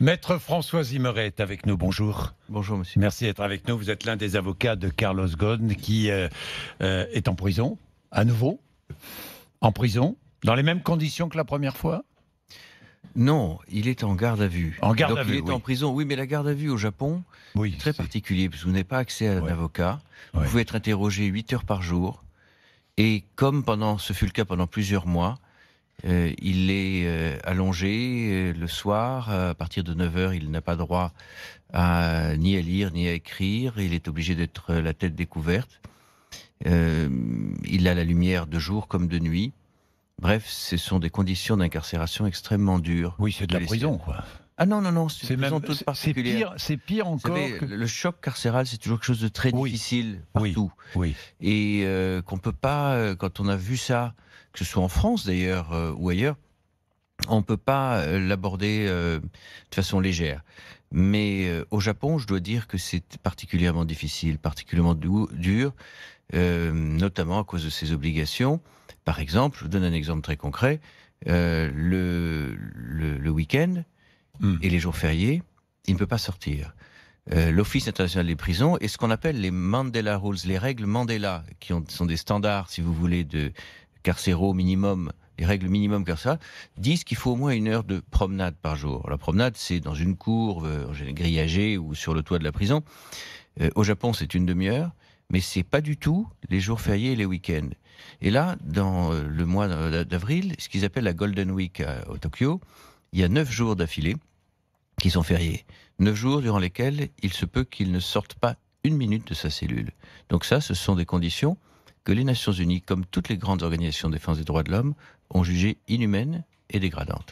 Maître François Zimmeret est avec nous, bonjour. Bonjour monsieur. Merci d'être avec nous, vous êtes l'un des avocats de Carlos Ghosn qui euh, euh, est en prison, à nouveau, en prison, dans les mêmes conditions que la première fois non, il est en garde à vue. En garde à vue. est oui. en prison. Oui, mais la garde à vue au Japon, oui, très particulier, parce que vous n'avez pas accès à un avocat. Vous pouvez être interrogé 8 heures par jour. Et comme pendant, ce fut le cas pendant plusieurs mois, euh, il est euh, allongé euh, le soir. À partir de 9h, il n'a pas droit à, ni à lire ni à écrire. Il est obligé d'être la tête découverte. il a la lumière de jour comme de nuit. Bref, ce sont des conditions d'incarcération extrêmement dures. Oui, c'est de la prison, quoi. Ah non, non, non, c'est C'est pire, encore. Le choc carcéral, c'est toujours quelque chose de très difficile partout. Oui. oui. Et euh, qu'on ne peut pas, euh, quand on a vu ça, que ce soit en France d'ailleurs euh, ou ailleurs, on ne peut pas l'aborder de façon légère. Mais au Japon, je dois dire que c'est particulièrement difficile, particulièrement dur, notamment à cause de ses obligations. Par exemple, je vous donne un exemple très concret. le week-end, Mm. et les jours fériés, il ne peut pas sortir. Euh, l'Office international des prisons et ce qu'on appelle les Mandela Rules, les règles Mandela, qui sont des standards, si vous voulez, de carcéraux minimum, les règles minimum carcéraux, disent qu'il faut au moins une heure de promenade par jour. La promenade, c'est dans une courbe, euh, grillagée ou sur le toit de la prison. Euh, au Japon, c'est une demi-heure, mais c'est pas du tout les jours fériés et les week-ends. Et là, dans le mois d'avril, ce qu'ils appellent la Golden Week au Tokyo, il y a neuf jours d'affilée qui sont fériés. Neuf jours durant lesquels il se peut qu'il ne sorte pas une minute de sa cellule. Donc ça, ce sont des conditions que les Nations Unies, comme toutes les grandes organisations de défense des droits de l'homme, ont jugées inhumaines et dégradantes.